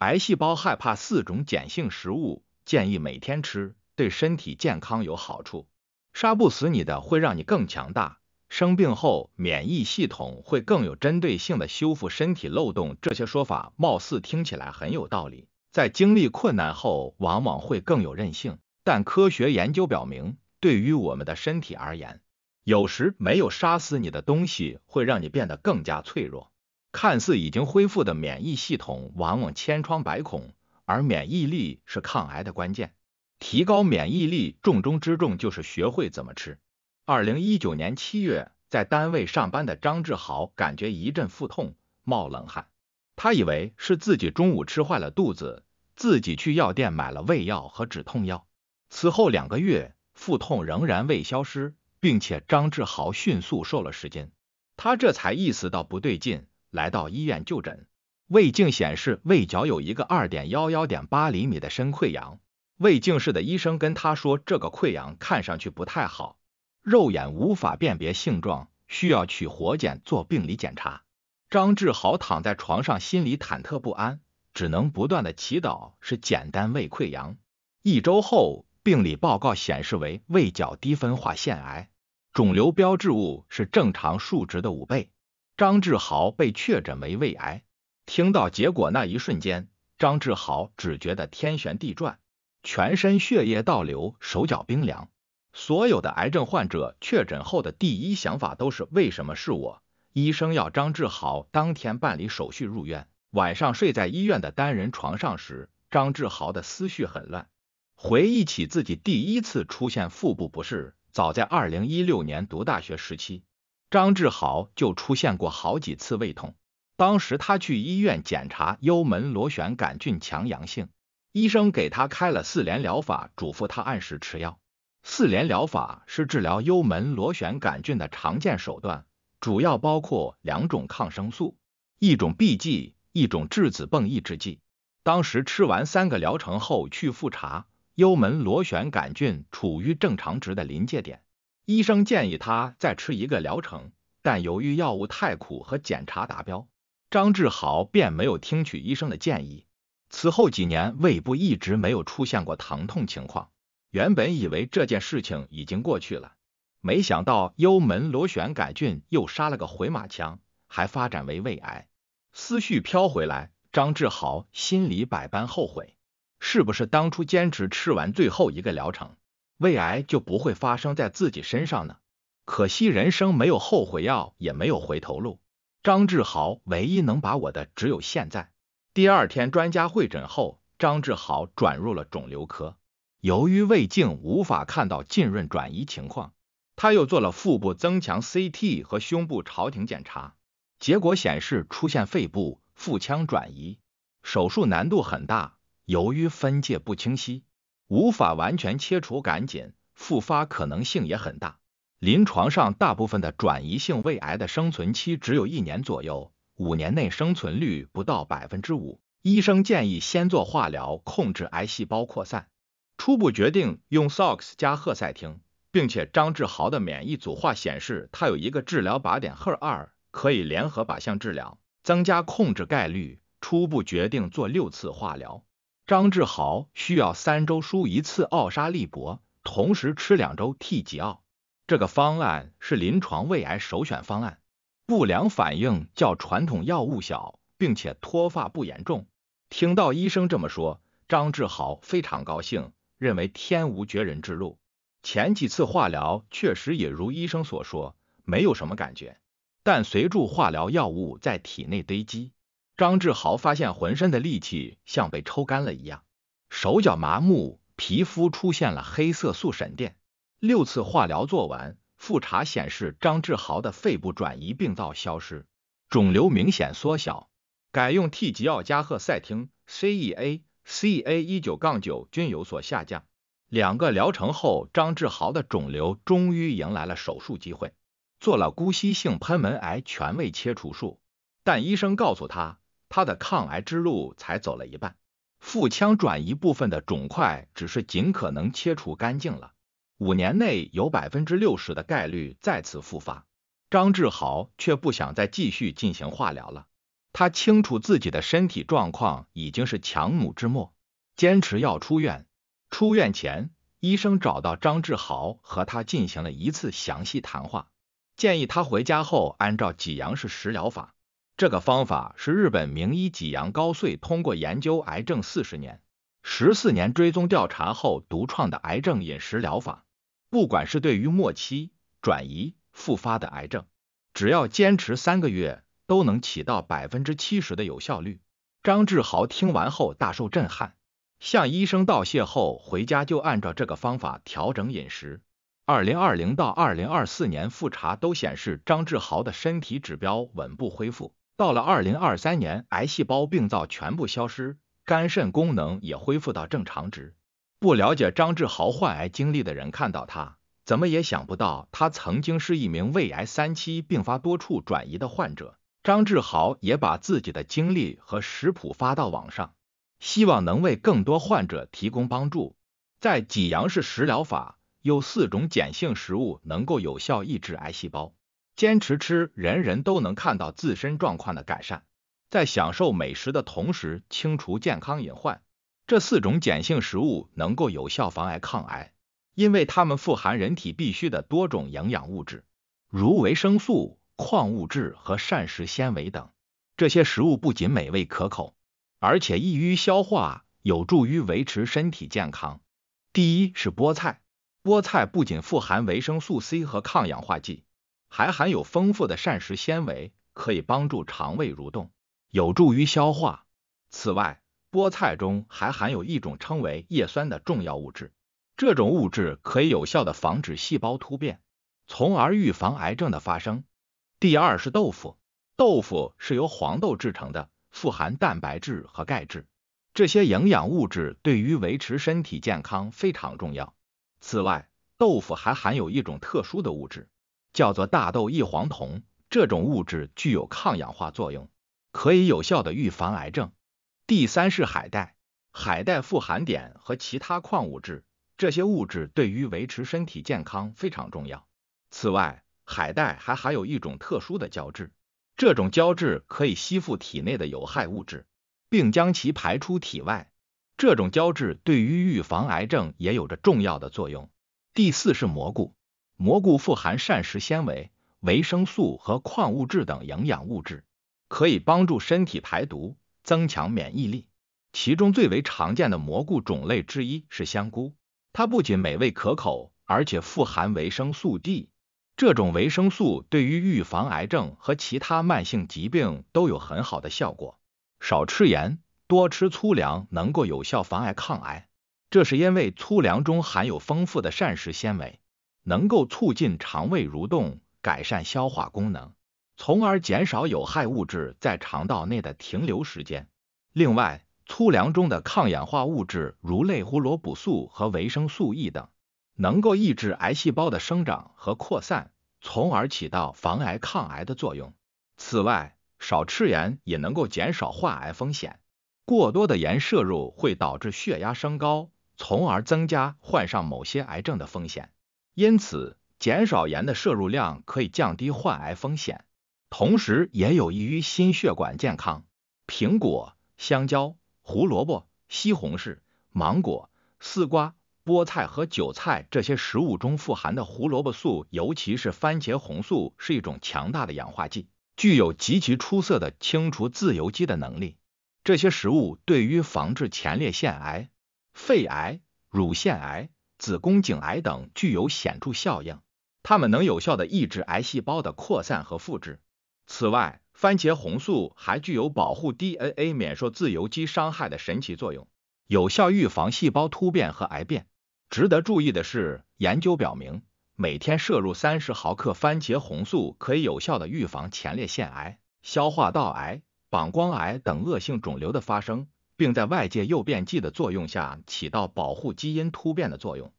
癌细胞害怕四种碱性食物，建议每天吃，对身体健康有好处。杀不死你的，会让你更强大。生病后，免疫系统会更有针对性的修复身体漏洞。这些说法貌似听起来很有道理，在经历困难后，往往会更有韧性。但科学研究表明，对于我们的身体而言，有时没有杀死你的东西，会让你变得更加脆弱。看似已经恢复的免疫系统，往往千疮百孔，而免疫力是抗癌的关键。提高免疫力，重中之重就是学会怎么吃。二零一九年七月，在单位上班的张志豪感觉一阵腹痛，冒冷汗，他以为是自己中午吃坏了肚子，自己去药店买了胃药和止痛药。此后两个月，腹痛仍然未消失，并且张志豪迅速瘦了十斤，他这才意识到不对劲。来到医院就诊，胃镜显示胃角有一个二点幺幺点八厘米的深溃疡。胃镜室的医生跟他说，这个溃疡看上去不太好，肉眼无法辨别性状，需要取活检做病理检查。张志豪躺在床上，心里忐忑不安，只能不断的祈祷是简单胃溃疡。一周后，病理报告显示为胃角低分化腺癌，肿瘤标志物是正常数值的五倍。张志豪被确诊为胃癌。听到结果那一瞬间，张志豪只觉得天旋地转，全身血液倒流，手脚冰凉。所有的癌症患者确诊后的第一想法都是：为什么是我？医生要张志豪当天办理手续入院。晚上睡在医院的单人床上时，张志豪的思绪很乱，回忆起自己第一次出现腹部不适，早在2016年读大学时期。张志豪就出现过好几次胃痛，当时他去医院检查幽门螺旋杆菌强阳性，医生给他开了四联疗法，嘱咐他按时吃药。四联疗法是治疗幽门螺旋杆菌的常见手段，主要包括两种抗生素，一种 B 剂，一种质子泵抑制剂。当时吃完三个疗程后去复查，幽门螺旋杆菌处于正常值的临界点。医生建议他再吃一个疗程，但由于药物太苦和检查达标，张志豪便没有听取医生的建议。此后几年，胃部一直没有出现过疼痛情况。原本以为这件事情已经过去了，没想到幽门螺旋杆菌又杀了个回马枪，还发展为胃癌。思绪飘回来，张志豪心里百般后悔，是不是当初坚持吃完最后一个疗程？胃癌就不会发生在自己身上呢。可惜人生没有后悔药，也没有回头路。张志豪唯一能把我的只有现在。第二天专家会诊后，张志豪转入了肿瘤科。由于胃镜无法看到浸润转移情况，他又做了腹部增强 CT 和胸部超廷检查，结果显示出现肺部、腹腔转移，手术难度很大，由于分界不清晰。无法完全切除，赶紧复发可能性也很大。临床上大部分的转移性胃癌的生存期只有一年左右，五年内生存率不到百分之五。医生建议先做化疗，控制癌细胞扩散。初步决定用 SOX 加赫赛汀，并且张志豪的免疫组化显示他有一个治疗靶点 HER2，可以联合靶向治疗，增加控制概率。初步决定做六次化疗。张志豪需要三周输一次奥沙利铂，同时吃两周替吉奥。这个方案是临床胃癌首选方案，不良反应较传统药物小，并且脱发不严重。听到医生这么说，张志豪非常高兴，认为天无绝人之路。前几次化疗确实也如医生所说，没有什么感觉，但随着化疗药物在体内堆积。张志豪发现浑身的力气像被抽干了一样，手脚麻木，皮肤出现了黑色素沉淀。六次化疗做完，复查显示张志豪的肺部转移病灶消失，肿瘤明显缩小。改用替吉奥加赫赛汀，C E A、C E A 一九杠九均有所下降。两个疗程后，张志豪的肿瘤终于迎来了手术机会，做了姑息性贲门癌全胃切除术。但医生告诉他。他的抗癌之路才走了一半，腹腔转移部分的肿块只是尽可能切除干净了，五年内有百分之六十的概率再次复发。张志豪却不想再继续进行化疗了，他清楚自己的身体状况已经是强弩之末，坚持要出院。出院前，医生找到张志豪，和他进行了一次详细谈话，建议他回家后按照济阳式食疗法。这个方法是日本名医吉阳高穗通过研究癌症四十年、十四年追踪调查后独创的癌症饮食疗法。不管是对于末期、转移、复发的癌症，只要坚持三个月，都能起到百分之七十的有效率。张志豪听完后大受震撼，向医生道谢后回家就按照这个方法调整饮食。二零二零到二零二四年复查都显示张志豪的身体指标稳步恢复。到了二零二三年，癌细胞病灶全部消失，肝肾功能也恢复到正常值。不了解张志豪患癌经历的人，看到他，怎么也想不到他曾经是一名胃癌三期并发多处转移的患者。张志豪也把自己的经历和食谱发到网上，希望能为更多患者提供帮助。在济阳市食疗法，有四种碱性食物能够有效抑制癌细胞。坚持吃，人人都能看到自身状况的改善，在享受美食的同时清除健康隐患。这四种碱性食物能够有效防癌抗癌，因为它们富含人体必需的多种营养物质，如维生素、矿物质和膳食纤维等。这些食物不仅美味可口，而且易于消化，有助于维持身体健康。第一是菠菜，菠菜不仅富含维生素 C 和抗氧化剂。还含有丰富的膳食纤维，可以帮助肠胃蠕动，有助于消化。此外，菠菜中还含有一种称为叶酸的重要物质，这种物质可以有效的防止细胞突变，从而预防癌症的发生。第二是豆腐，豆腐是由黄豆制成的，富含蛋白质和钙质，这些营养物质对于维持身体健康非常重要。此外，豆腐还含有一种特殊的物质。叫做大豆异黄酮，这种物质具有抗氧化作用，可以有效的预防癌症。第三是海带，海带富含碘和其他矿物质，这些物质对于维持身体健康非常重要。此外，海带还含有一种特殊的胶质，这种胶质可以吸附体内的有害物质，并将其排出体外。这种胶质对于预防癌症也有着重要的作用。第四是蘑菇。蘑菇富含膳食纤维、维生素和矿物质等营养物质，可以帮助身体排毒、增强免疫力。其中最为常见的蘑菇种类之一是香菇，它不仅美味可口，而且富含维生素 D。这种维生素对于预防癌症和其他慢性疾病都有很好的效果。少吃盐，多吃粗粮，能够有效防癌抗癌。这是因为粗粮中含有丰富的膳食纤维。能够促进肠胃蠕动，改善消化功能，从而减少有害物质在肠道内的停留时间。另外，粗粮中的抗氧化物质，如类胡萝卜素和维生素 E 等，能够抑制癌细胞的生长和扩散，从而起到防癌抗癌的作用。此外，少吃盐也能够减少患癌风险。过多的盐摄入会导致血压升高，从而增加患上某些癌症的风险。因此，减少盐的摄入量可以降低患癌风险，同时也有益于心血管健康。苹果、香蕉、胡萝卜、西红柿、芒果、丝瓜、菠菜和韭菜这些食物中富含的胡萝卜素，尤其是番茄红素，是一种强大的氧化剂，具有极其出色的清除自由基的能力。这些食物对于防治前列腺癌、肺癌、乳腺癌。子宫颈癌等具有显著效应，它们能有效的抑制癌细胞的扩散和复制。此外，番茄红素还具有保护 DNA 免受自由基伤害的神奇作用，有效预防细胞突变和癌变。值得注意的是，研究表明，每天摄入三十毫克番茄红素可以有效的预防前列腺癌、消化道癌、膀胱癌等恶性肿瘤的发生。并在外界诱变剂的作用下，起到保护基因突变的作用。